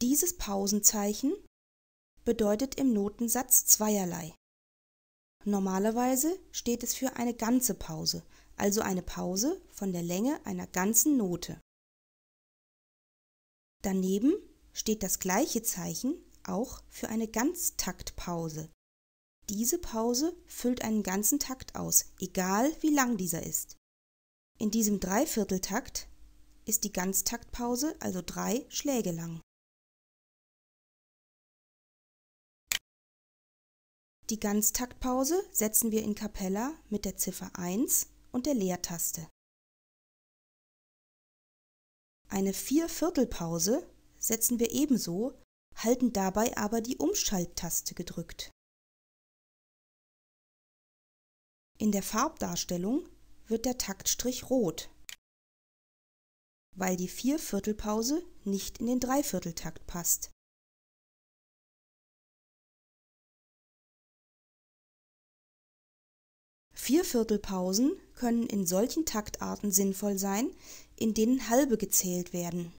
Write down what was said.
Dieses Pausenzeichen bedeutet im Notensatz zweierlei. Normalerweise steht es für eine ganze Pause, also eine Pause von der Länge einer ganzen Note. Daneben steht das gleiche Zeichen auch für eine Ganztaktpause. Diese Pause füllt einen ganzen Takt aus, egal wie lang dieser ist. In diesem Dreivierteltakt ist die Ganztaktpause also drei Schläge lang. Die Ganztaktpause setzen wir in Capella mit der Ziffer 1 und der Leertaste. Eine Vierviertelpause setzen wir ebenso, halten dabei aber die Umschalttaste gedrückt. In der Farbdarstellung wird der Taktstrich rot, weil die Vierviertelpause nicht in den Dreivierteltakt passt. Vierviertelpausen können in solchen Taktarten sinnvoll sein, in denen halbe gezählt werden